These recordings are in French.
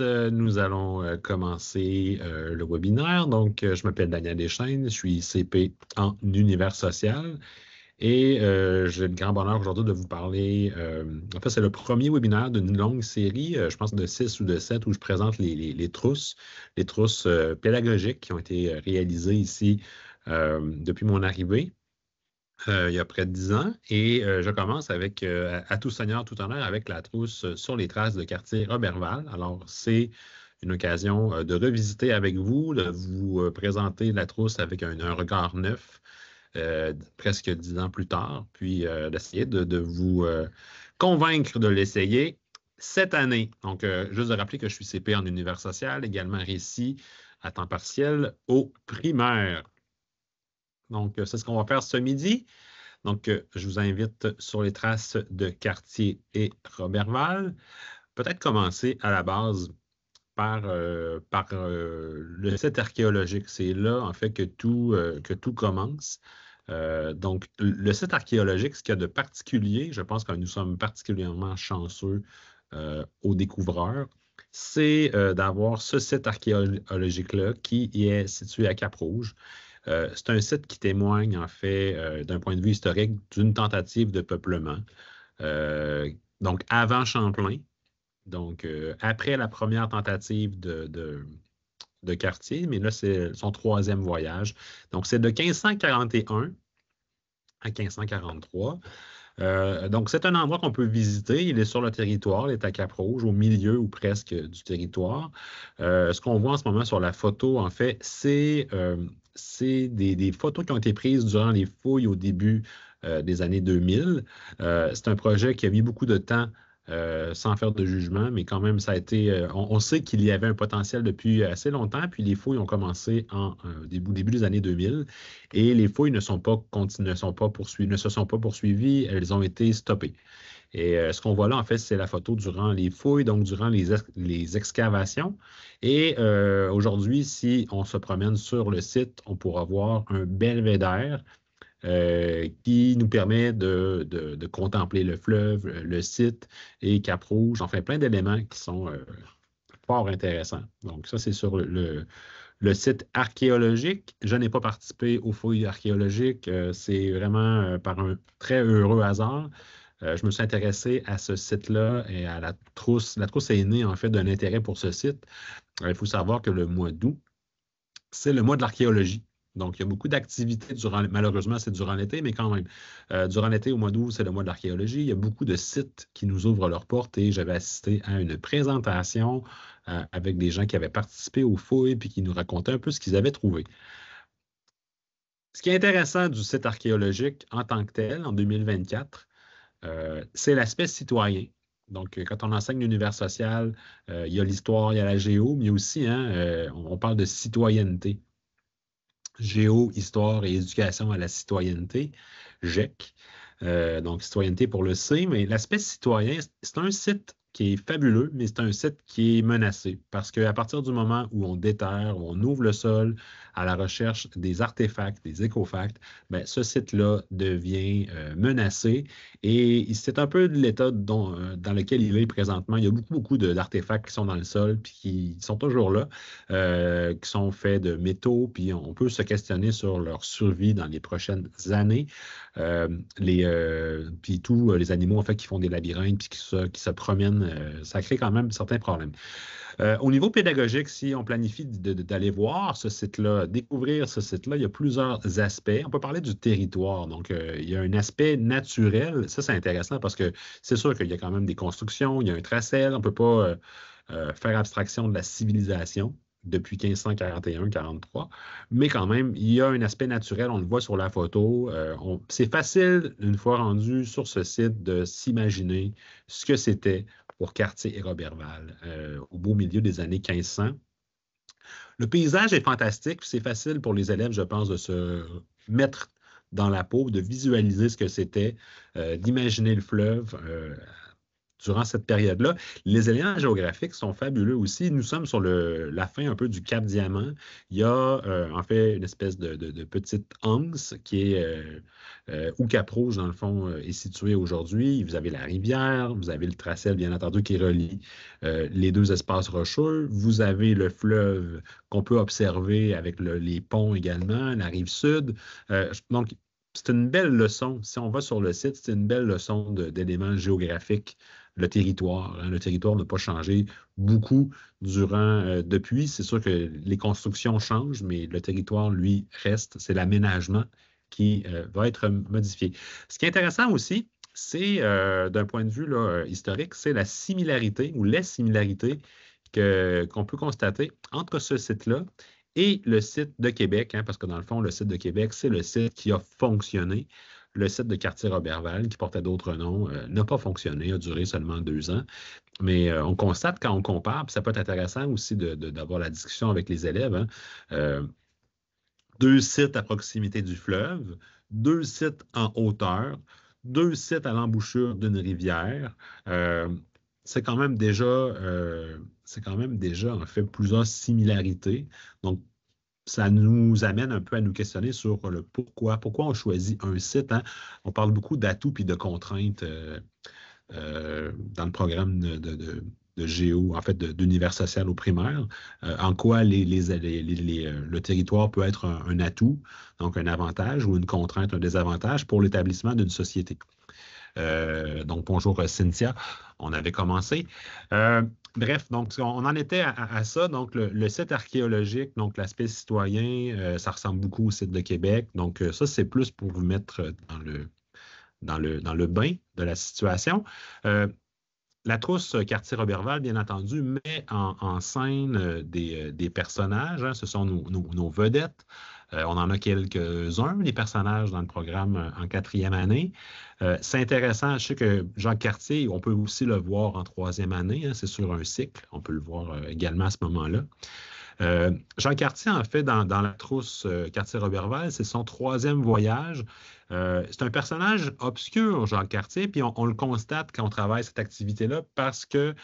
Euh, nous allons euh, commencer euh, le webinaire. Donc, je m'appelle Daniel Deschaines, je suis CP en univers social et j'ai le grand bonheur aujourd'hui de vous parler. en fait, c'est le premier webinaire d'une longue série, je pense de six ou de sept où je présente les, les trousses, les trousses pédagogiques qui ont été réalisées ici depuis mon arrivée. Euh, il y a près de dix ans. Et euh, je commence avec euh, À tout seigneur, tout honneur avec la trousse sur les traces de quartier Robertval. Alors, c'est une occasion de revisiter avec vous, de vous présenter la trousse avec un, regard neuf, presque dix ans plus tard, puis d'essayer de, de, vous convaincre de l'essayer cette année. Donc, juste de rappeler que je suis CP en univers social, également récit à temps partiel au primaire. Donc, euh, c'est ce qu'on va faire ce midi. Donc, euh, je vous invite sur les traces de Cartier et Roberval. Peut-être commencer à la base par, euh, le site archéologique. C'est là, en fait, que tout, que tout commence. donc, le site archéologique, ce qu'il y a de particulier, je pense que nous sommes particulièrement chanceux aux découvreurs, c'est d'avoir ce site archéologique-là qui est situé à Cap-Rouge euh, c'est un site qui témoigne, en fait, euh, d'un point de vue historique, d'une tentative de peuplement. Euh, donc, avant Champlain, donc après la première tentative de, de, quartier, mais là, c'est son troisième voyage. Donc, c'est de 1541 à 1543. donc, c'est un endroit qu'on peut visiter. Il est sur le territoire, il est à cap au milieu ou presque du territoire. ce qu'on voit en ce moment sur la photo, en fait, c'est c'est des, photos qui ont été prises durant les fouilles au début euh, des années 2000. Euh, c'est un projet qui a mis beaucoup de temps euh, sans faire de jugement, mais quand même, ça a été. on, sait qu'il y avait un potentiel depuis assez longtemps, puis les fouilles ont commencé en début, début, des années 2000, et les fouilles ne sont pas sont pas ne se sont pas poursuivies, elles ont été stoppées. Et euh, ce qu'on voit là, en fait, c'est la photo durant les fouilles, donc durant les, excavations. Et euh, aujourd'hui, si on se promène sur le site, on pourra voir un belvédère euh, qui nous permet de, contempler le fleuve, le site et Cap Rouge, enfin plein d'éléments qui sont fort intéressants. Donc ça, c'est sur le, site archéologique. Je n'ai pas participé aux fouilles archéologiques. c'est vraiment par un très heureux hasard. Euh, je me suis intéressé à ce site-là et à la trousse. La trousse est née en fait d'un intérêt pour ce site. Euh, il faut savoir que le mois d'août, c'est le mois de l'archéologie. Donc, il y a beaucoup d'activités durant, malheureusement, c'est durant l'été, mais quand même, euh, durant l'été, au mois d'août, c'est le mois de l'archéologie. Il y a beaucoup de sites qui nous ouvrent leurs portes et j'avais assisté à une présentation avec des gens qui avaient participé aux fouilles puis qui nous racontaient un peu ce qu'ils avaient trouvé. Ce qui est intéressant du site archéologique en tant que tel, en 2024, euh, c'est l'aspect citoyen. Donc, euh, quand on enseigne l'univers social, euh, il y a l'histoire, il y a la géo, mais aussi, hein, on parle de citoyenneté. Géo, histoire et éducation à la citoyenneté, GEC. donc, citoyenneté pour le C, mais l'aspect citoyen, c'est un site qui est fabuleux, mais c'est un site qui est menacé parce qu'à partir du moment où on déterre, où on ouvre le sol, à la recherche des artefacts, des écofacts, mais ben, ce site-là devient euh, menacé et c'est un peu l'état euh, dans, lequel il est présentement. Il y a beaucoup, beaucoup d'artefacts qui sont dans le sol puis qui sont toujours là, euh, qui sont faits de métaux, puis on peut se questionner sur leur survie dans les prochaines années. les, puis tous les animaux, en fait, qui font des labyrinthes puis qui se promènent, ça crée quand même certains problèmes. Euh, au niveau pédagogique, si on planifie d'aller voir ce site-là, découvrir ce site-là, il y a plusieurs aspects. On peut parler du territoire. Donc, euh, il y a un aspect naturel. Ça, c'est intéressant parce que c'est sûr qu'il y a quand même des constructions, il y a un tracé. On ne peut pas euh, faire abstraction de la civilisation depuis 1541-43. Mais quand même, il y a un aspect naturel, on le voit sur la photo. c'est facile, une fois rendu sur ce site, de s'imaginer ce que c'était pour Cartier et Roberval euh, au beau milieu des années 1500. Le paysage est fantastique, c'est facile pour les élèves, je pense, de se mettre dans la peau, de visualiser ce que c'était, euh, d'imaginer le fleuve euh, durant cette période-là. Les éléments géographiques sont fabuleux aussi. Nous sommes sur la fin un peu du Cap Diamant. Il y a euh, en fait une espèce de, petite anse qui est euh, euh, où Cap Rouge, dans le fond, est située aujourd'hui. Vous avez la rivière, vous avez le tracé, bien entendu, qui relie les deux espaces rocheux. Vous avez le fleuve qu'on peut observer avec les ponts également, la rive sud. donc, c'est une belle leçon. Si on va sur le site, c'est une belle leçon d'éléments géographiques le territoire. Hein. Le territoire n'a pas changé beaucoup durant euh, depuis. C'est sûr que les constructions changent, mais le territoire, lui, reste. C'est l'aménagement qui euh, va être modifié. Ce qui est intéressant aussi, c'est euh, d'un point de vue historique, c'est la similarité ou les similarités qu'on peut constater entre ce site-là et le site de Québec, hein, parce que dans le fond, le site de Québec, c'est le site qui a fonctionné le site de quartier Robertval, qui portait d'autres noms, euh, n'a pas fonctionné, a duré seulement deux ans. Mais euh, on constate quand on compare, puis ça peut être intéressant aussi d'avoir la discussion avec les élèves, hein, euh, deux sites à proximité du fleuve, deux sites en hauteur, deux sites à l'embouchure d'une rivière. c'est quand même déjà, c'est quand même déjà en fait plusieurs similarités. Donc ça nous amène un peu à nous questionner sur le pourquoi. Pourquoi on choisit un site? Hein? On parle beaucoup d'atouts puis de contraintes euh, euh, dans le programme de, de, géo, en fait, d'univers social au primaire. Euh, en quoi les, le territoire peut être un, un, atout, donc un avantage ou une contrainte, un désavantage pour l'établissement d'une société. donc, bonjour Cynthia, on avait commencé. Bref, donc on en était à, ça. Donc le, site archéologique, donc l'aspect citoyen, euh, ça ressemble beaucoup au site de Québec. Donc euh, ça, c'est plus pour vous mettre euh, dans le, dans le, dans bain de la situation. la trousse quartier Roberval, bien entendu, met en, scène des, personnages. Hein. ce sont nos vedettes. Euh, on en a quelques-uns, les personnages dans le programme euh, en quatrième année. Euh, c'est intéressant, je sais que Jacques Cartier, on peut aussi le voir en troisième année, hein, c'est sur un cycle, on peut le voir également à ce moment-là. Euh, Jean Cartier, en fait, dans, la trousse Cartier-Roberval, c'est son troisième voyage. c'est un personnage obscur, Jean Cartier, puis on le constate quand on travaille cette activité-là parce que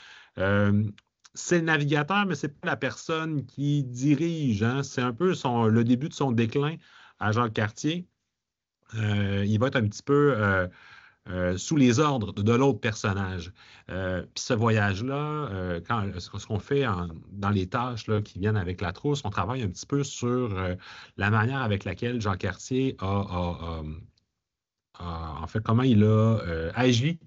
c'est le navigateur, mais ce n'est pas la personne qui dirige. Hein. C'est un peu son, le début de son déclin à Jean Cartier. il va être un petit peu euh, euh, sous les ordres de, l'autre personnage. Euh, puis ce voyage-là, ce qu'on fait dans les tâches là, qui viennent avec la trousse, on travaille un petit peu sur la manière avec laquelle Jean Cartier en fait, comment il a agi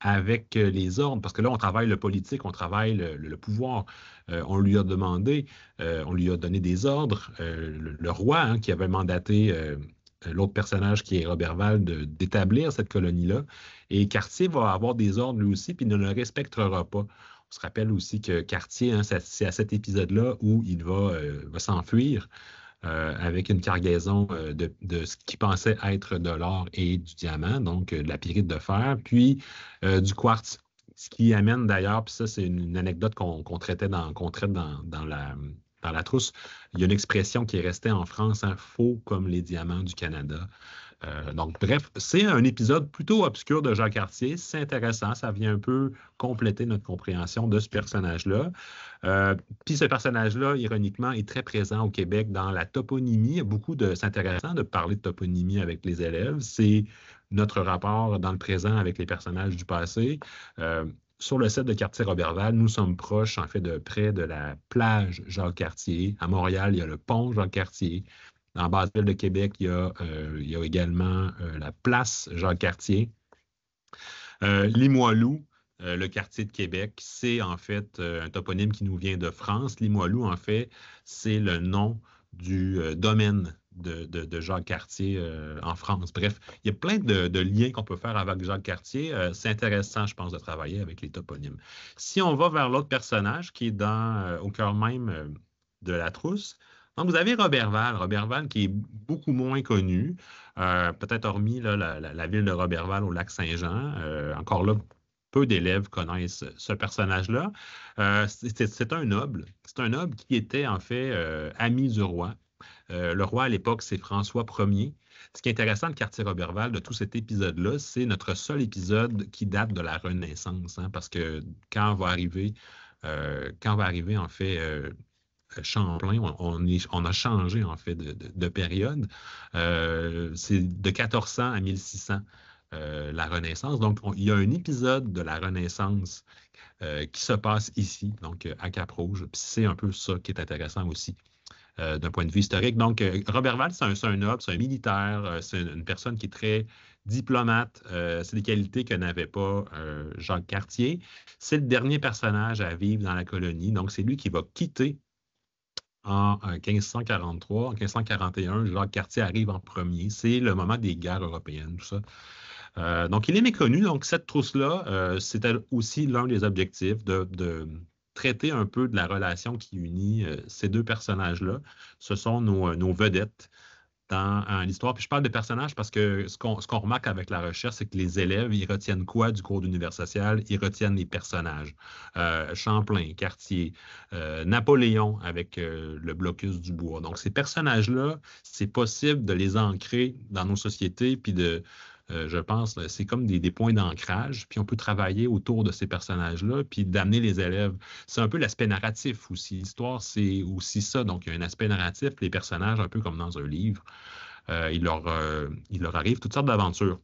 avec euh, les ordres, parce que là, on travaille le politique, on travaille le, pouvoir. Euh, on lui a demandé, euh, on lui a donné des ordres. le, roi, hein, qui avait mandaté l'autre personnage qui est Robert Val d'établir cette colonie-là, et Cartier va avoir des ordres lui aussi, puis il ne le respectera pas. On se rappelle aussi que Cartier, hein, c'est à cet épisode-là où il va s'enfuir euh, avec une cargaison euh, de, ce qui pensait être de l'or et du diamant, donc euh, de la pyrite de fer, puis du quartz. Ce qui amène d'ailleurs, puis ça, c'est une anecdote qu'on traitait dans, qu'on traite dans, dans la, trousse, il y a une expression qui est restée en France, un hein, faux comme les diamants du Canada. Euh, donc, bref, c'est un épisode plutôt obscur de Jacques Cartier. C'est intéressant. Ça vient un peu compléter notre compréhension de ce personnage-là. Euh, puis ce personnage-là, ironiquement, est très présent au Québec dans la toponymie. Beaucoup de, c'est intéressant de parler de toponymie avec les élèves. C'est notre rapport dans le présent avec les personnages du passé. Euh, sur le site de cartier Roberval, nous sommes proches, en fait, de près de la plage Jacques-Cartier. À Montréal, il y a le pont Jacques-Cartier. Dans la de Québec, il y a, euh, également euh, la place Jacques-Cartier. Euh, Limoilou, le quartier de Québec, c'est en fait un toponyme qui nous vient de France. Limoilou, en fait, c'est le nom du domaine de, Jacques Cartier en France. Bref, il y a plein de, liens qu'on peut faire avec Jacques Cartier. c'est intéressant, je pense, de travailler avec les toponymes. Si on va vers l'autre personnage qui est dans, au cœur même de la trousse, donc, vous avez Robertval, Robertval qui est beaucoup moins connu, euh, peut-être hormis la, ville de Robertval au lac Saint-Jean. Euh, encore là, peu d'élèves connaissent ce personnage-là. Euh, c'est un noble. C'est un noble qui était en fait ami du roi. le roi à l'époque, c'est François Ier. Ce qui est intéressant de Quartier Robertval, de tout cet épisode-là, c'est notre seul épisode qui date de la Renaissance, hein, parce que quand va arriver, quand va arriver en fait Champlain, on, a changé en fait de, période. Euh, c'est de 1400 à 1600. Euh, la Renaissance. Donc, il y a un épisode de la Renaissance euh, qui se passe ici, donc à Cap-Rouge. C'est un peu ça qui est intéressant aussi d'un point de vue historique. Donc, Robert Val, c'est un, noble, c'est un militaire, c'est une, personne qui est très diplomate. c'est des qualités que n'avait pas Jacques Cartier. C'est le dernier personnage à vivre dans la colonie. Donc, c'est lui qui va quitter en 1543. En 1541, Jacques Cartier arrive en premier. C'est le moment des guerres européennes, tout ça. Euh, donc, il est méconnu. Donc, cette trousse-là, euh, c'était aussi l'un des objectifs de, traiter un peu de la relation qui unit euh, ces deux personnages-là. Ce sont nos vedettes dans l'histoire. Puis je parle de personnages parce que ce qu'on, ce qu'on remarque avec la recherche, c'est que les élèves, ils retiennent quoi du cours d'univers social? Ils retiennent les personnages. Euh, Champlain, Cartier, euh, Napoléon avec euh, le blocus du bois. Donc, ces personnages-là, c'est possible de les ancrer dans nos sociétés puis de, euh, je pense. C'est comme des, points d'ancrage, puis on peut travailler autour de ces personnages-là, puis d'amener les élèves. C'est un peu l'aspect narratif aussi. L'histoire, c'est aussi ça. Donc, il y a un aspect narratif, les personnages, un peu comme dans un livre. Euh, il, leur, euh, leur arrive toutes sortes d'aventures.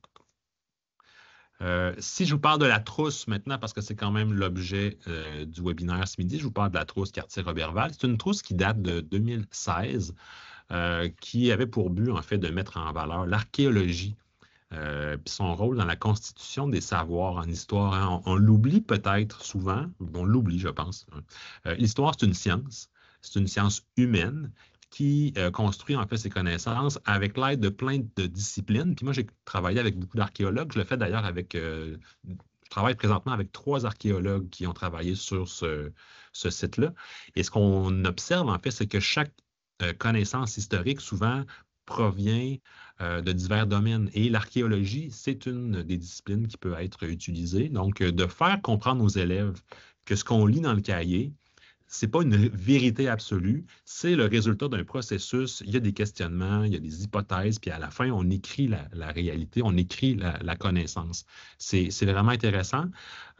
si je vous parle de la trousse maintenant, parce que c'est quand même l'objet du webinaire ce midi, je vous parle de la trousse quartier Roberval. C'est une trousse qui date de 2016, qui avait pour but, en fait, de mettre en valeur l'archéologie euh, son rôle dans la constitution des savoirs en histoire. Hein, on, l'oublie peut-être souvent, on l'oublie, je pense. Hein. Euh, l'histoire, c'est une science, c'est une science humaine qui euh, construit en fait ses connaissances avec l'aide de plein de disciplines. Puis moi, j'ai travaillé avec beaucoup d'archéologues, je le fais d'ailleurs avec je travaille présentement avec trois archéologues qui ont travaillé sur ce, site-là. Et ce qu'on observe, en fait, c'est que chaque connaissance historique souvent provient euh, de divers domaines. Et l'archéologie, c'est une des disciplines qui peut être utilisée. Donc, euh, de faire comprendre aux élèves que ce qu'on lit dans le cahier, n'est pas une vérité absolue, c'est le résultat d'un processus. Il y a des questionnements, il y a des hypothèses, puis à la fin, on écrit la, réalité, on écrit la, connaissance. C'est vraiment intéressant.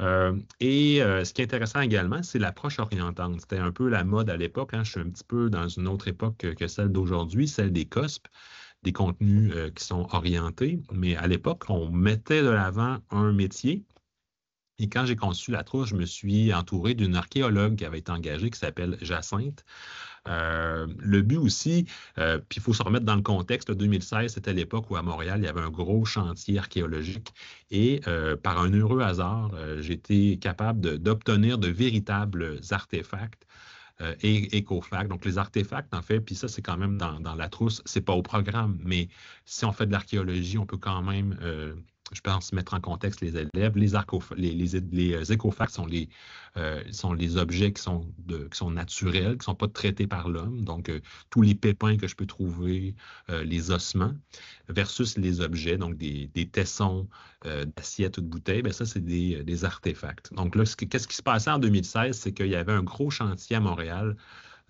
Euh, et euh, ce qui est intéressant également, c'est l'approche orientante. C'était un peu la mode à l'époque. Hein. je suis un petit peu dans une autre époque que, celle d'aujourd'hui, celle des COSP des contenus euh, qui sont orientés, mais à l'époque, on mettait de l'avant un métier, et quand j'ai conçu la trousse, je me suis entouré d'une archéologue qui avait été engagée, qui s'appelle Jacinthe. Euh, le but aussi, euh, puis il faut se remettre dans le contexte, 2016, c'était l'époque où à Montréal, il y avait un gros chantier archéologique et euh, par un heureux hasard, j'étais capable d'obtenir de, véritables artefacts et écofacts. Donc, les artefacts, en fait, puis ça, c'est quand même dans, la trousse, c'est pas au programme, mais si on fait de l'archéologie, on peut quand même je pense mettre en contexte les élèves. Les, les, les, euh, écofacts sont les, euh, sont les objets qui sont, de, sont naturels, qui ne sont pas traités par l'homme. Donc, euh, tous les pépins que je peux trouver, les ossements, versus les objets, donc des, tessons d'assiettes ou de bouteilles, ben ça, c'est des, artefacts. Donc, là, qu'est-ce qui se passait en 2016? C'est qu'il y avait un gros chantier à Montréal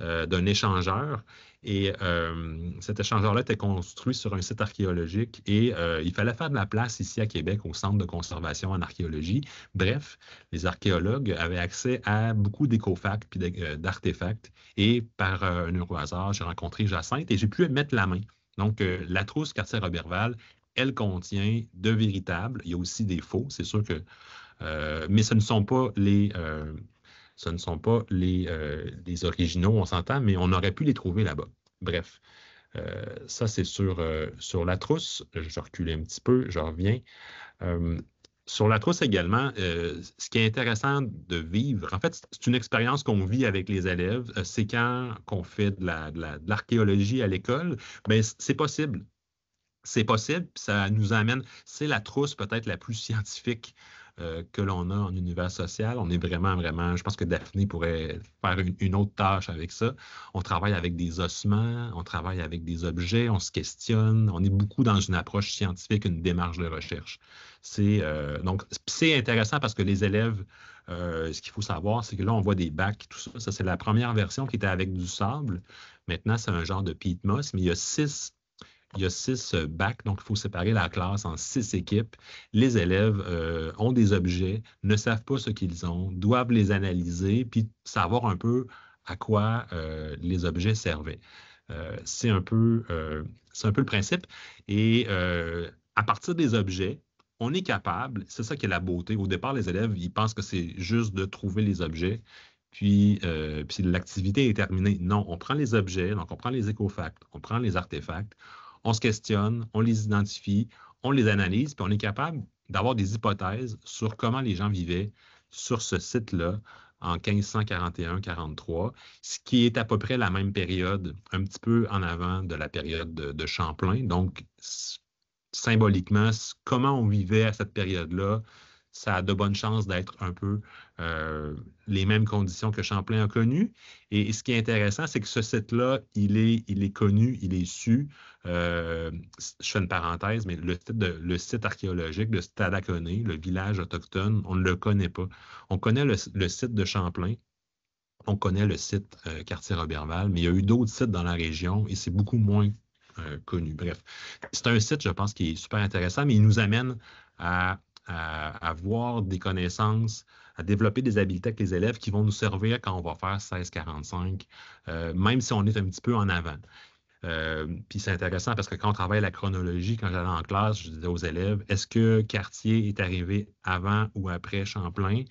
euh, d'un échangeur. Et euh, cet échangeur-là était construit sur un site archéologique et euh, il fallait faire de la place ici à Québec au Centre de conservation en archéologie. Bref, les archéologues avaient accès à beaucoup d'écofacts puis d'artefacts. Et par un heureux hasard, j'ai rencontré Jacinthe et j'ai pu mettre la main. Donc, la trousse quartier Robertval, elle contient de véritables. Il y a aussi des faux, c'est sûr que. mais ce ne sont pas les ce ne sont pas les, les euh, originaux, on s'entend, mais on aurait pu les trouver là-bas. Bref, euh, ça c'est sur, euh, sur la trousse. Je recule un petit peu, je reviens. sur la trousse également, ce qui est intéressant de vivre, en fait, c'est une expérience qu'on vit avec les élèves. C'est quand qu'on fait de l'archéologie à l'école, mais ben, c'est possible c'est possible, ça nous amène, c'est la trousse peut-être la plus scientifique euh, que l'on a en univers social. On est vraiment, vraiment, je pense que Daphné pourrait faire une, autre tâche avec ça. On travaille avec des ossements, on travaille avec des objets, on se questionne, on est beaucoup dans une approche scientifique, une démarche de recherche. C'est euh, donc c'est intéressant parce que les élèves, euh, ce qu'il faut savoir, c'est que là, on voit des bacs, tout ça. Ça, c'est la première version qui était avec du sable. Maintenant, c'est un genre de peat mais il y a six il y a six euh, bacs, donc il faut séparer la classe en six équipes. Les élèves euh, ont des objets, ne savent pas ce qu'ils ont, doivent les analyser, puis savoir un peu à quoi euh, les objets servaient. c'est un, peu, un peu le principe. Et à partir des objets, on est capable, c'est ça qui est la beauté. Au départ, les élèves, ils pensent que c'est juste de trouver les objets puis, puis l'activité est terminée. Non, on prend les objets, donc on prend les écofacts, on prend les artefacts, on se questionne, on les identifie, on les analyse, puis on est capable d'avoir des hypothèses sur comment les gens vivaient sur ce site-là en 1541-43, ce qui est à peu près la même période, un petit peu en avant de la période de, de Champlain. Donc, symboliquement, comment on vivait à cette période-là, ça a de bonnes chances d'être un peu euh, les mêmes conditions que Champlain a connues. Et, ce qui est intéressant, c'est que ce site-là, il est, il est connu, il est su. Euh, je fais une parenthèse, mais le, site, le site archéologique de Stadacone, le village autochtone, on ne le connaît pas. On connaît le, site de Champlain, on connaît le site euh, quartier Robertval, mais il y a eu d'autres sites dans la région et c'est beaucoup moins connu. Bref, c'est un site, je pense, qui est super intéressant, mais il nous amène à à, avoir des connaissances, à développer des habiletés avec les élèves qui vont nous servir quand on va faire 1645, euh, même si on est un petit peu en avant. Euh, puis c'est intéressant parce que quand on travaille la chronologie, quand j'allais en classe, je disais aux élèves, est-ce que Cartier est arrivé avant ou après Champlain?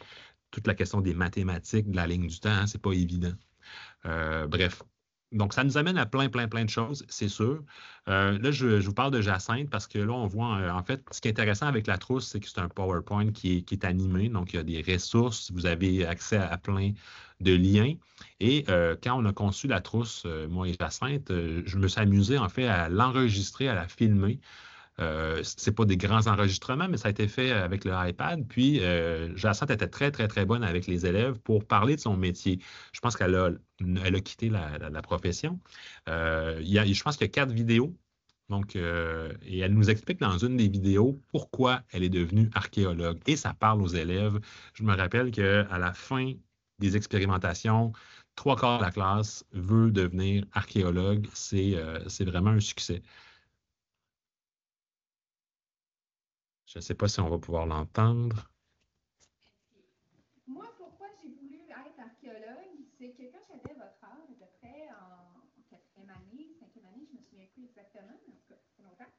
Toute la question des mathématiques, de la ligne du temps, hein, c'est pas évident. Euh, bref, donc, ça nous amène à plein, plein, plein de choses, c'est sûr. Euh, là, je, vous parle de Jacinthe parce que là, on voit, euh, en fait, ce qui est intéressant avec la trousse, c'est que c'est un PowerPoint qui est, animé. Donc, il y a des ressources, vous avez accès à, plein de liens. Et euh, quand on a conçu la trousse, moi et Jacinthe, je me suis amusé, en fait, à l'enregistrer, à la filmer. Euh, Ce c'est pas des grands enregistrements, mais ça a été fait avec le iPad. Puis, euh, était très, très, très bonne avec les élèves pour parler de son métier. Je pense qu'elle a, quitté la, profession. Euh, je pense qu'il y a quatre vidéos. Donc, euh, et elle nous explique dans une des vidéos pourquoi elle est devenue archéologue. Et ça parle aux élèves. Je me rappelle qu'à la fin des expérimentations, trois quarts de la classe veut devenir archéologue. C'est vraiment un succès. Je ne sais pas si on va pouvoir l'entendre. Moi, pourquoi j'ai voulu être archéologue, c'est que quand j'avais votre âge, à peu près en quatrième année, cinquième année, je ne me souviens plus exactement, mais en tout cas, c'est longtemps,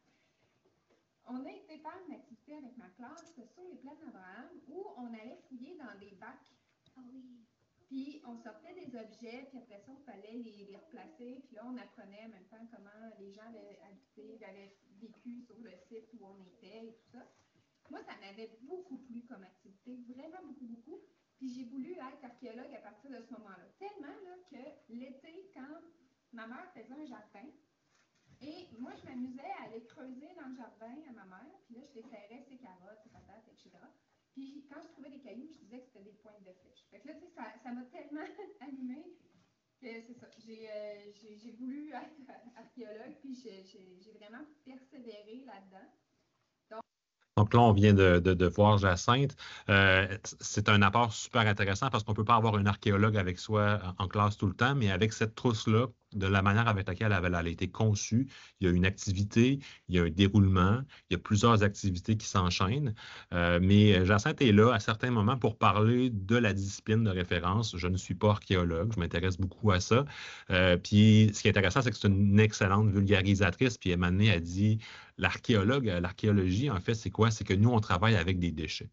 on a été faire une activité avec ma classe sur les plaines d'Abraham où on allait fouiller dans des bacs. Ah oui. Puis on sortait des objets, puis après ça, il fallait les, replacer. Puis là, on apprenait en même temps comment les gens avaient habité, avaient vécu sur le site où on était et tout ça. Moi, ça m'avait beaucoup plu comme activité, vraiment beaucoup, beaucoup. Puis j'ai voulu être archéologue à partir de ce moment-là. Tellement là, que l'été, quand ma mère faisait un jardin, et moi, je m'amusais à aller creuser dans le jardin à ma mère, puis là, je les serrais ses carottes, ses patates, etc. Puis quand je trouvais des cailloux, je disais que c'était des pointes de flèche. Fait que là, tu sais, ça m'a tellement animée que c'est ça. J'ai euh, voulu être archéologue, puis j'ai vraiment persévéré là-dedans. Donc là, on vient de, voir Jacinthe. Euh, c'est un apport super intéressant parce qu'on ne peut pas avoir un archéologue avec soi en classe tout le temps, mais avec cette trousse-là, de la manière avec laquelle elle, a été conçue. Il y a une activité, il y a un déroulement, il y a plusieurs activités qui s'enchaînent. Euh, mais Jacinthe est là à certains moments pour parler de la discipline de référence. Je ne suis pas archéologue, je m'intéresse beaucoup à ça. Euh, puis ce qui est intéressant, c'est que c'est une excellente vulgarisatrice. Puis elle m'a a dit l'archéologue, l'archéologie, en fait, c'est quoi? C'est que nous, on travaille avec des déchets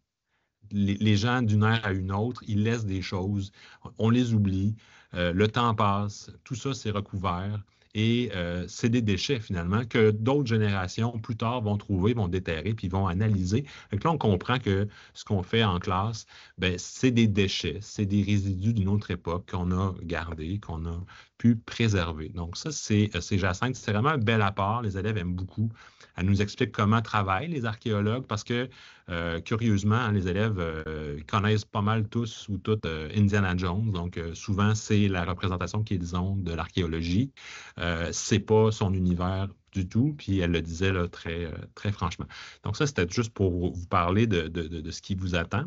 les, gens d'une ère à une autre, ils laissent des choses, on les oublie. Euh, le temps passe, tout ça s'est recouvert et euh, c'est des déchets finalement que d'autres générations plus tard vont trouver, vont déterrer, puis vont analyser. Donc là, on comprend que ce qu'on fait en classe, ben, c'est des déchets, c'est des résidus d'une autre époque qu'on a gardés, qu'on a pu préserver. Donc ça, euh, c'est Jacinthe, c'est vraiment un bel apport. Les élèves aiment beaucoup. Elle nous explique comment travaillent les archéologues parce que euh, curieusement, hein, les élèves euh, connaissent pas mal tous ou toutes euh, Indiana Jones. Donc, souvent, c'est la représentation qu'ils ont de l'archéologie. c'est pas son univers du tout, puis elle le disait là, très, très franchement. Donc, ça, c'était juste pour vous parler de, ce qui vous attend.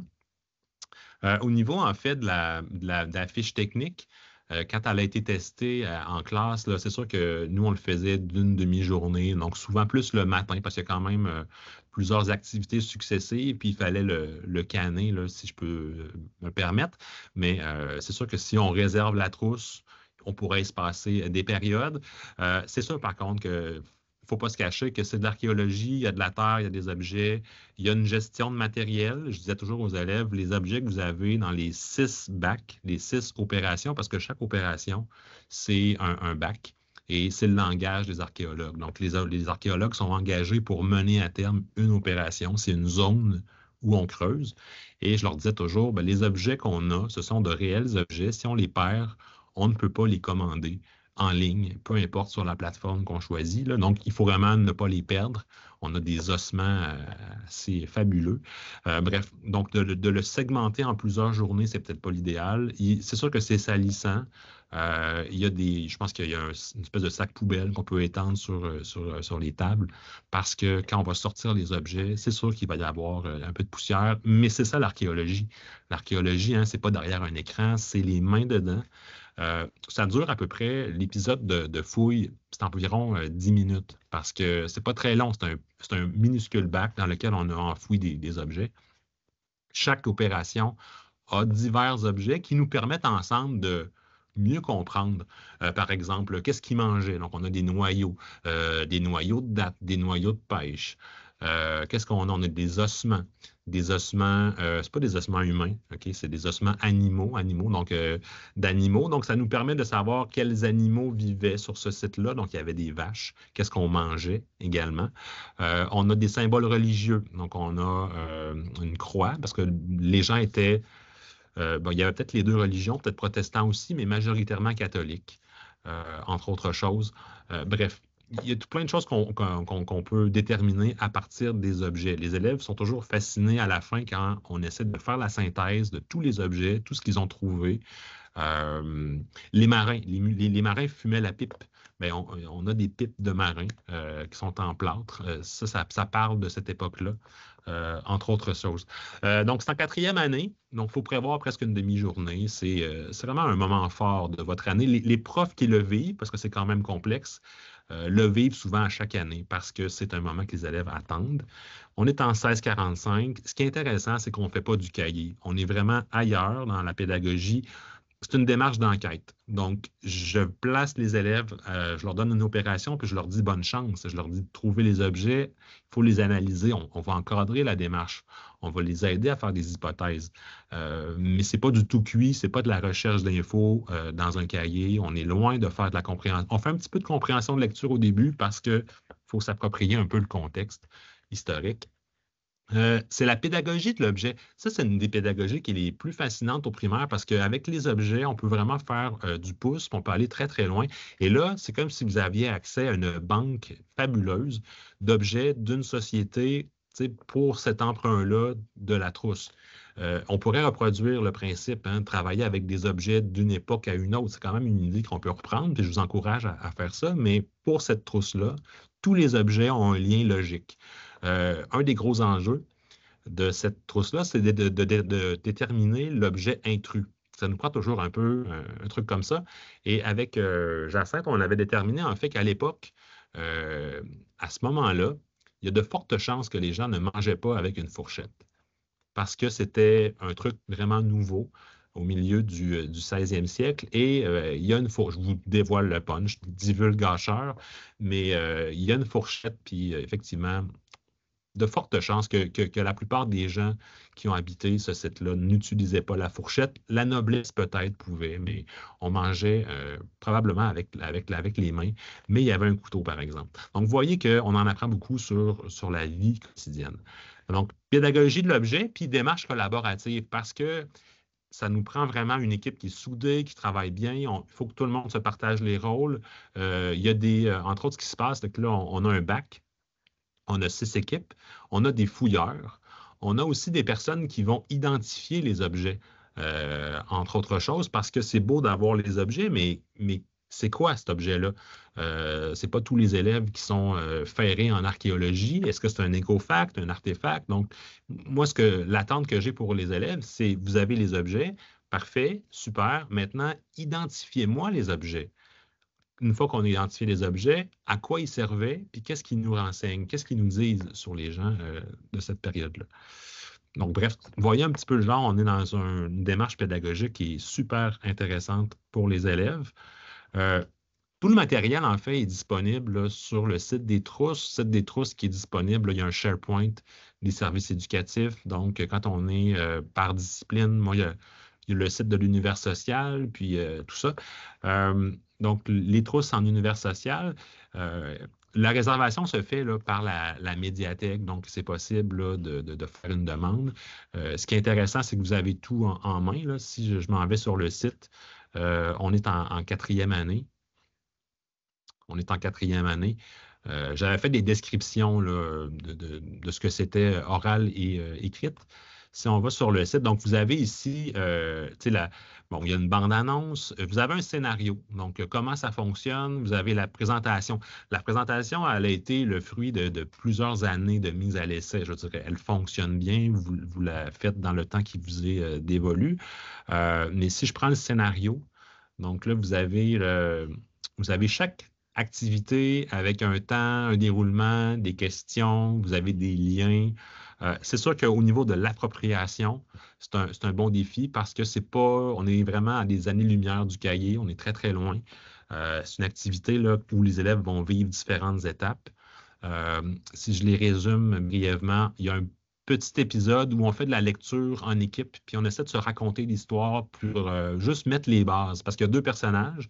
au niveau, en fait, de la fiche technique, euh, quand elle a été testée euh, en classe, c'est sûr que nous, on le faisait d'une demi-journée, donc souvent plus le matin, parce qu'il y a quand même euh, plusieurs activités successives, puis il fallait le, le si je peux me permettre. Mais c'est sûr que si on réserve la trousse, on pourrait se passer des périodes. c'est sûr, par contre, que ne faut pas se cacher que c'est de l'archéologie, il y a de la terre, il y a des objets, il y a une gestion de matériel. Je disais toujours aux élèves, les objets que vous avez dans les six bacs, les six opérations, parce que chaque opération, c'est un, bac. Et c'est le langage des archéologues. Donc, les, archéologues sont engagés pour mener à terme une opération. C'est une zone où on creuse. Et je leur disais toujours, ben, les objets qu'on a, ce sont de réels objets. Si on les perd, on ne peut pas les commander en ligne, peu importe sur la plateforme qu'on choisit. Donc, il faut vraiment ne pas les perdre. On a des ossements euh, assez fabuleux. Euh, bref, donc de, le segmenter en plusieurs journées, c'est peut-être pas l'idéal. C'est sûr que c'est salissant. Euh, il y a des, je pense qu'il y a une espèce de sac poubelle qu'on peut étendre sur, sur, les tables parce que quand on va sortir les objets, c'est sûr qu'il va y avoir un peu de poussière, mais c'est ça l'archéologie. L'archéologie, hein, c'est pas derrière un écran, c'est les mains dedans. Euh, ça dure à peu près, l'épisode de, fouille, c'est environ 10 euh, minutes parce que c'est pas très long. C'est un, minuscule bac dans lequel on a enfoui des, objets. Chaque opération a divers objets qui nous permettent ensemble de mieux comprendre, euh, par exemple, qu'est-ce qu'ils mangeaient. Donc, on a des noyaux, des noyaux de date, des noyaux de pêche. qu'est-ce qu'on a? On a des ossements des ossements, euh, c'est pas des ossements humains, ok, c'est des ossements animaux, animaux, donc euh, d'animaux. Donc, ça nous permet de savoir quels animaux vivaient sur ce site-là. Donc, il y avait des vaches, qu'est-ce qu'on mangeait également. Euh, on a des symboles religieux, donc on a une croix, parce que les gens étaient, il y avait peut-être les deux religions, peut-être protestants aussi, mais majoritairement catholiques. entre autres choses. bref, il y a tout plein de choses qu'on peut déterminer à partir des objets. Les élèves sont toujours fascinés à la fin quand on essaie de faire la synthèse de tous les objets, tout ce qu'ils ont trouvé. Euh, les marins, les, marins fumaient la pipe. mais ben, on, a des pipes de marins euh, qui sont en plâtre. Euh, ça, ça, parle de cette époque-là, entre autres choses. donc, c'est en quatrième année. Donc, il faut prévoir presque une demi-journée. C'est vraiment un moment fort de votre année. Les, les profs qui le vivent, parce que c'est quand même complexe, euh, le vivre souvent à chaque année parce que c'est un moment que les élèves attendent. On est en 1645. Ce qui est intéressant, c'est qu'on ne fait pas du cahier. On est vraiment ailleurs dans la pédagogie. C'est une démarche d'enquête. Donc, je place les élèves, euh, je leur donne une opération, puis je leur dis bonne chance. Je leur dis de trouver les objets, il faut les analyser. on va encadrer la démarche on va les aider à faire des hypothèses. Euh, mais ce n'est pas du tout cuit, ce n'est pas de la recherche d'infos euh, dans un cahier. On est loin de faire de la compréhension. On fait un petit peu de compréhension de lecture au début parce qu'il faut s'approprier un peu le contexte historique. Euh, c'est la pédagogie de l'objet. Ça, c'est une des pédagogies qui est les plus fascinantes au primaire parce qu'avec les objets, on peut vraiment faire du pouce, on peut aller très, très loin. Et là, c'est comme si vous aviez accès à une banque fabuleuse d'objets d'une société pour cet emprunt-là de la trousse. Euh, on pourrait reproduire le principe, hein, travailler avec des objets d'une époque à une autre. C'est quand même une idée qu'on peut reprendre, et je vous encourage à, faire ça. Mais pour cette trousse-là, tous les objets ont un lien logique. Euh, un des gros enjeux de cette trousse-là, c'est de, déterminer l'objet intrus. Ça nous prend toujours un peu euh, un, truc comme ça. Et avec Jacinthe, on avait déterminé en fait qu'à l'époque, à ce moment-là, il y a de fortes chances que les gens ne mangeaient pas avec une fourchette parce que c'était un truc vraiment nouveau au milieu du, 16e euh, siècle. Et euh, il y a une fourchette, je vous dévoile le punch, divulgacheur, mais euh, il y a une fourchette, puis effectivement, de fortes chances que, la plupart des gens qui ont habité ce site-là n'utilisaient pas la fourchette. La noblesse peut-être pouvait, mais on mangeait euh, probablement avec, avec, avec les mains, mais il y avait un couteau, par exemple. Donc, vous voyez qu'on en apprend beaucoup sur, sur la vie quotidienne. Donc, pédagogie de l'objet, puis démarche collaborative, parce que ça nous prend vraiment une équipe qui est soudée, qui travaille bien. Il faut que tout le monde se partage les rôles. Euh, il y a des, euh, entre autres, ce qui se passe, c'est que là, on, a un bac on a six équipes, on a des fouilleurs, on a aussi des personnes qui vont identifier les objets, euh, entre autres choses, parce que c'est beau d'avoir les objets, mais, mais c'est quoi cet objet-là? Euh, ce n'est pas tous les élèves qui sont euh, ferrés en archéologie. Est-ce que c'est un écofact, un artefact? Donc, moi, ce que l'attente que j'ai pour les élèves, c'est vous avez les objets, parfait, super. Maintenant, identifiez-moi les objets une fois qu'on a identifié les objets, à quoi ils servaient, puis qu'est-ce qu'ils nous renseignent, qu'est-ce qu'ils nous disent sur les gens euh, de cette période-là. Donc, bref, voyez un petit peu le genre, on est dans une démarche pédagogique qui est super intéressante pour les élèves. Euh, tout le matériel, en fait, est disponible sur le site des trousses. Le site des trousses qui est disponible, il y a un SharePoint des services éducatifs. Donc, quand on est euh, par discipline, moi, il y a le site de l'univers social, puis euh, tout ça. Euh, donc, les trousses en univers social, euh, la réservation se fait par la, médiathèque, donc c'est possible de, faire une demande. ce qui est intéressant, c'est que vous avez tout en, main. Si je, m'en vais sur le site, on est en, quatrième année. On est en quatrième année. J'avais fait des descriptions de, de, ce que c'était oral et écrite. Si on va sur le site, donc vous avez ici, euh, bon, il y a une bande-annonce, vous avez un scénario, donc comment ça fonctionne, vous avez la présentation. La présentation, elle a été le fruit de, plusieurs années de mise à l'essai. Je veux dire, elle fonctionne bien, vous, la faites dans le temps qui vous est euh, dévolu. Euh, mais si je prends le scénario, donc là, vous avez chaque activité avec un temps, un déroulement, des questions, vous avez des liens. Euh, c'est sûr qu'au niveau de l'appropriation, c'est un, bon défi parce que c'est pas, on est vraiment à des années-lumière du cahier, on est très, très loin. Euh, c'est une activité là, où les élèves vont vivre différentes étapes. Euh, si je les résume brièvement, il y a un petit épisode où on fait de la lecture en équipe, puis on essaie de se raconter l'histoire pour juste mettre les bases, parce qu'il y a deux personnages.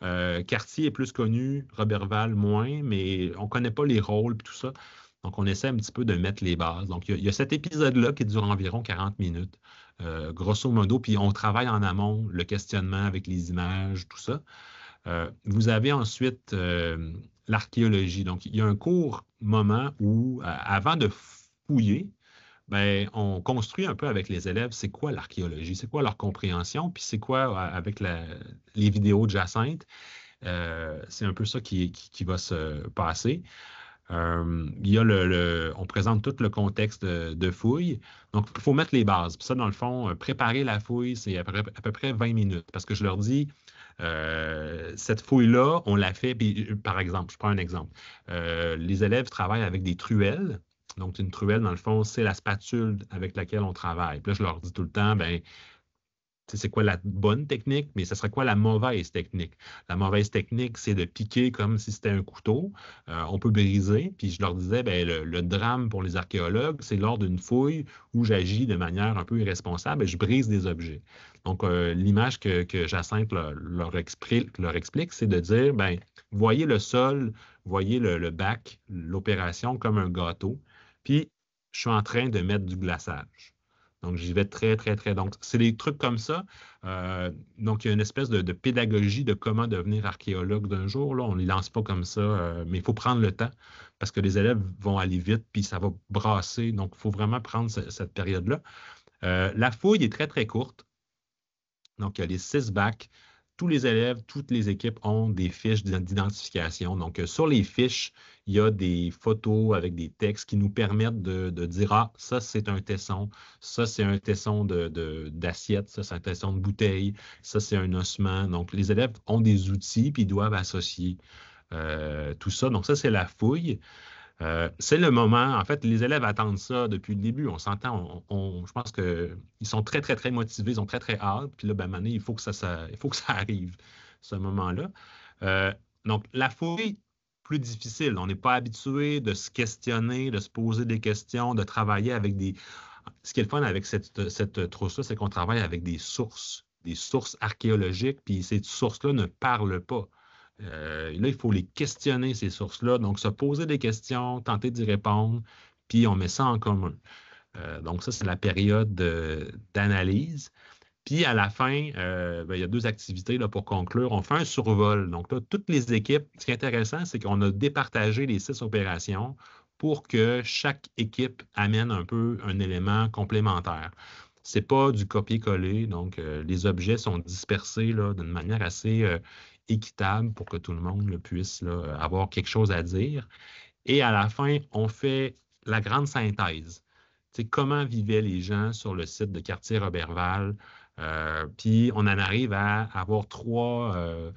Cartier est plus connu, Robert Val moins, mais on ne connaît pas les rôles et tout ça. Donc, on essaie un petit peu de mettre les bases. Donc, il y, a cet épisode-là qui dure environ 40 minutes, euh, grosso modo. Puis, on travaille en amont le questionnement avec les images, tout ça. Euh, vous avez ensuite euh, l'archéologie. Donc, il y a un court moment où, avant de fouiller, ben, on construit un peu avec les élèves c'est quoi l'archéologie, c'est quoi leur compréhension, puis c'est quoi avec les vidéos de Jacinthe. c'est un peu ça qui va se passer. Euh, il y a le, on présente tout le contexte de, fouille. Donc, il faut mettre les bases. ça, dans le fond, euh, préparer la fouille, c'est à, peu près 20 minutes. Parce que je leur dis, euh, cette fouille-là, on la fait, par exemple, je prends un exemple. les élèves travaillent avec des truelles. Donc, une truelle, dans le fond, c'est la spatule avec laquelle on travaille. Puis là, je leur dis tout le temps, ben c'est quoi la bonne technique, mais ce serait quoi la mauvaise technique? La mauvaise technique, c'est de piquer comme si c'était un couteau. Euh, on peut briser. Puis je leur disais, ben, le, drame pour les archéologues, c'est lors d'une fouille où j'agis de manière un peu irresponsable et je brise des objets. Donc, euh, l'image que, que, Jacinthe leur, explique, c'est de dire, ben, voyez le sol, voyez le bac, l'opération comme un gâteau. Puis, je suis en train de mettre du glaçage donc, j'y vais très, très, très. Donc, c'est des trucs comme ça. Euh, donc, il y a une espèce de, pédagogie de comment devenir archéologue d'un jour. Là, on ne les lance pas comme ça, euh, mais il faut prendre le temps parce que les élèves vont aller vite, puis ça va brasser. Donc, il faut vraiment prendre cette période-là. Euh, la fouille est très, très courte. Donc, il y a les six bacs tous les élèves, toutes les équipes ont des fiches d'identification. Donc, euh, sur les fiches, il y a des photos avec des textes qui nous permettent de, dire Ah, ça, c'est un tesson, ça, c'est un tesson d'assiette, de, d'assiette, ça, c'est un tesson de bouteille, ça, c'est un ossement. Donc, les élèves ont des outils puis doivent associer euh, tout ça. Donc, ça, c'est la fouille. Euh, c'est le moment. En fait, les élèves attendent ça depuis le début. On s'entend. On, je pense qu'ils sont très, très, très motivés. Ils ont très, très hâte. Puis là, ben, mané, il faut que ça, ça arrive, ce moment-là. Euh, donc, la fouille, plus difficile. On n'est pas habitué de se questionner, de se poser des questions, de travailler avec des. Ce qui est le fun avec cette, cette trousse-là, c'est qu'on travaille avec des sources, des sources archéologiques, puis ces sources-là ne parlent pas. Euh, là, il faut les questionner, ces sources-là. Donc, se poser des questions, tenter d'y répondre, puis on met ça en commun. Euh, donc, ça, c'est la période d'analyse. Puis, à la fin, euh, ben, il y a deux activités là, pour conclure. On fait un survol. Donc, là, toutes les équipes, ce qui est intéressant, c'est qu'on a départagé les six opérations pour que chaque équipe amène un peu un élément complémentaire. Ce n'est pas du copier-coller, donc les objets sont dispersés d'une manière assez équitable pour que tout le monde puisse avoir quelque chose à dire. Et à la fin, on fait la grande synthèse. T'sais, comment vivaient les gens sur le site de quartier Roberval? Euh, puis on en arrive à avoir trois. Euh,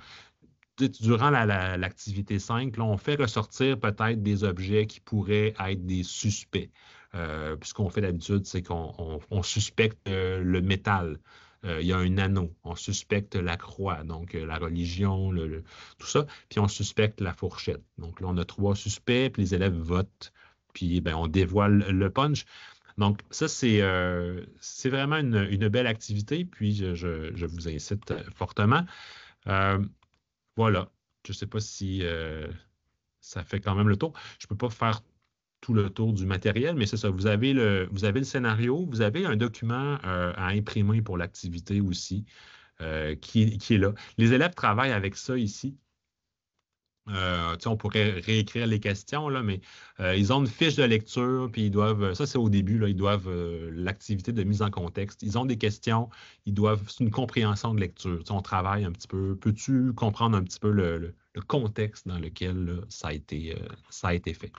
durant l'activité la, 5, là, on fait ressortir peut-être des objets qui pourraient être des suspects. Euh, ce qu'on fait d'habitude, c'est qu'on on suspecte euh, le métal. Euh, il y a un anneau. On suspecte la croix, donc euh, la religion, tout ça. Puis on suspecte la fourchette. Donc là, on a trois suspects, puis les élèves votent, puis ben, on dévoile le punch. Donc, ça, c'est euh, vraiment une, belle activité, puis je, vous incite fortement. voilà. Je ne sais pas si ça fait quand même le tour. Je ne peux pas faire tout le tour du matériel, mais c'est ça, vous avez, le, vous avez le scénario, vous avez un document euh, à imprimer pour l'activité aussi euh, qui, est là. Les élèves travaillent avec ça ici. Euh, on pourrait réécrire les questions, là, mais ils ont une fiche de lecture, puis ils doivent, ça c'est au début, là, ils doivent l'activité de mise en contexte. Ils ont des questions, ils doivent, c'est une compréhension de lecture. on travaille un petit peu, peux-tu comprendre un petit peu le, contexte dans lequel ça, a été, ça a été fait?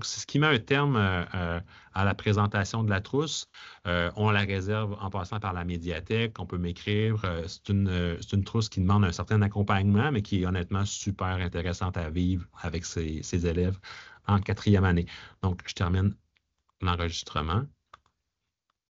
c'est ce qui met un terme euh, euh, à la présentation de la trousse. Euh, on la réserve en passant par la médiathèque. On peut m'écrire. c'est une, trousse qui demande un certain accompagnement, mais qui est honnêtement super intéressante à vivre avec ses élèves en quatrième année. Donc, je termine l'enregistrement.